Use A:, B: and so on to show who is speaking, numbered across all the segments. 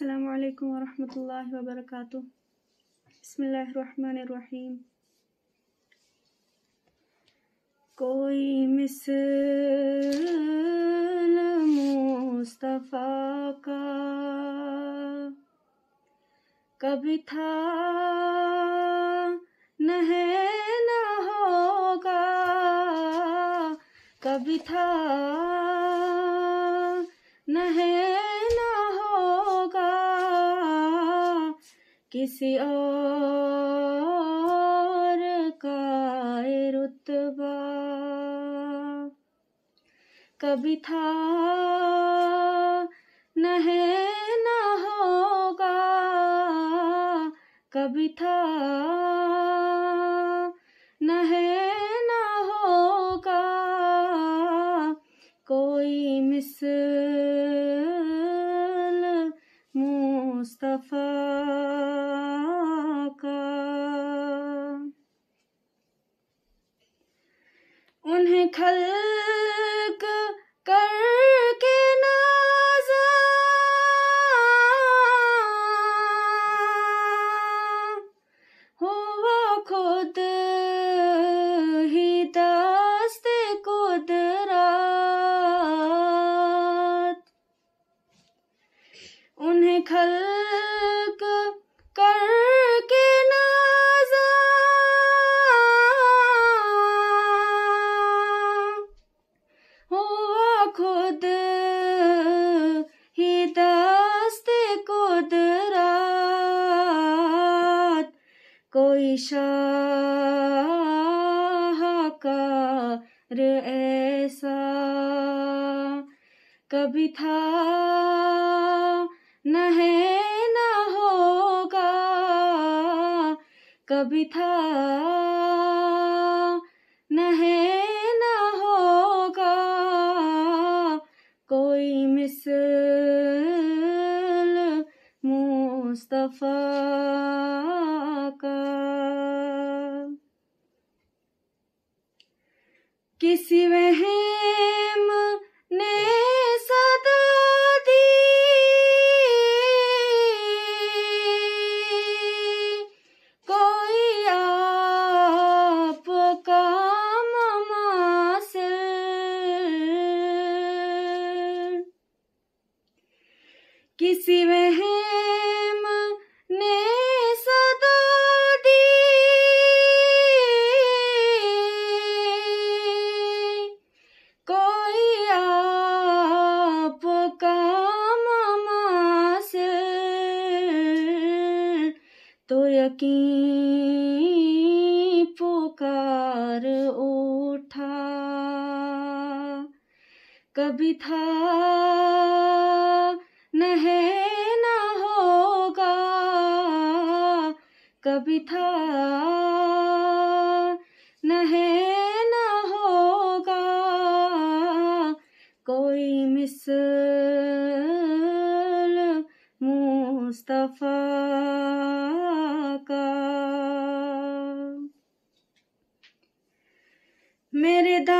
A: السلام عليكم ورحمة الله وبركاته بسم الله الرحمن الرحيم کوئی مثل مصطفیٰ کا کبھی تھا نہیں نہ ہوگا کبھی تھا
B: نہیں
A: किसी और का रुतबा कभी था न न होगा कभी था न न होगा कोई मिस मुस्तफा खल करके नाजा वो खुद ही उन्हें खल शाह ऐसा कभी था न है न होगा कभी था न है न होगा कोई मिस मुस्तफ़ा किसी वहम ने सदा दी कोई आपका किसी वहम की पुकार उठा कभी था नह ना होगा कभी था नह मेरे दा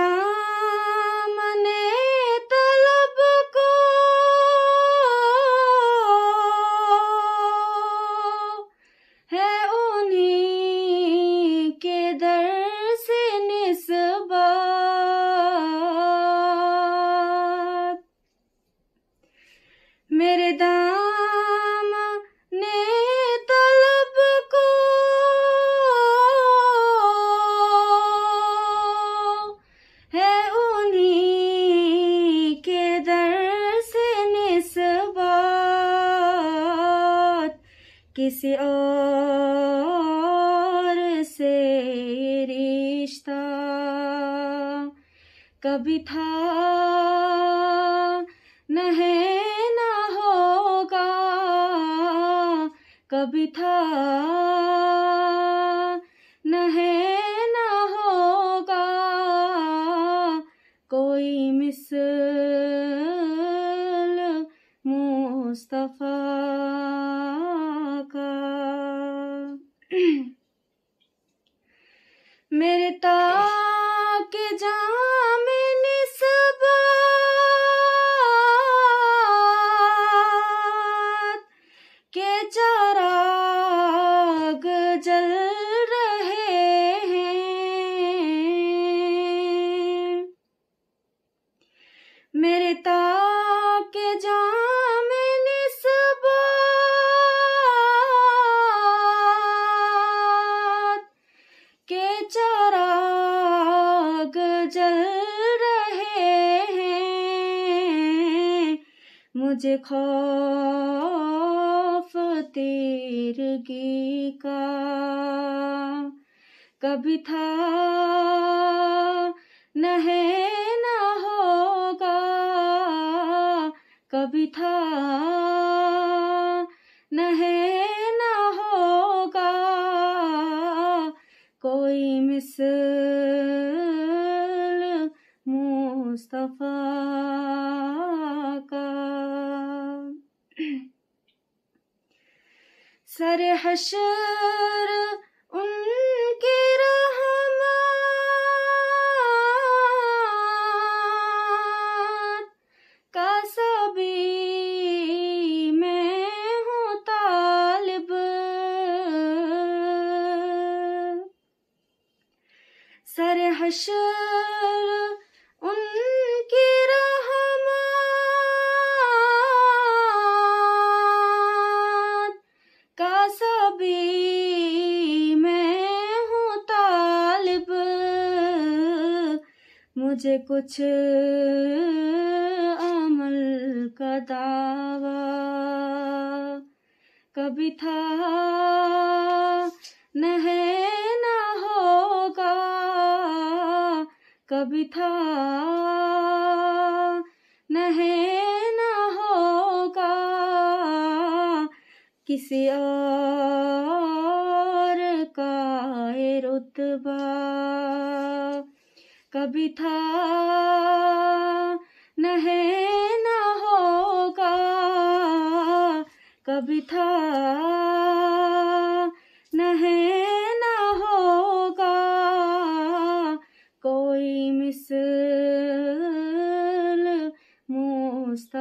A: किसी और से रिश्ता कभी था नहीं ना होगा कभी था मेरे ता मुझे खौफ तेरगी का कभी था न है न होगा कभी था न है सर हशर उनके रहमान का सभी मैं हूँ तालब सर हशर मुझे कुछ अमल का दावा कभी था न ना होगा कभी था न ना होगा किसी और का रुतबा कभी था न न होगा कभी था न न होगा कोई मिस मुस्तफ़ा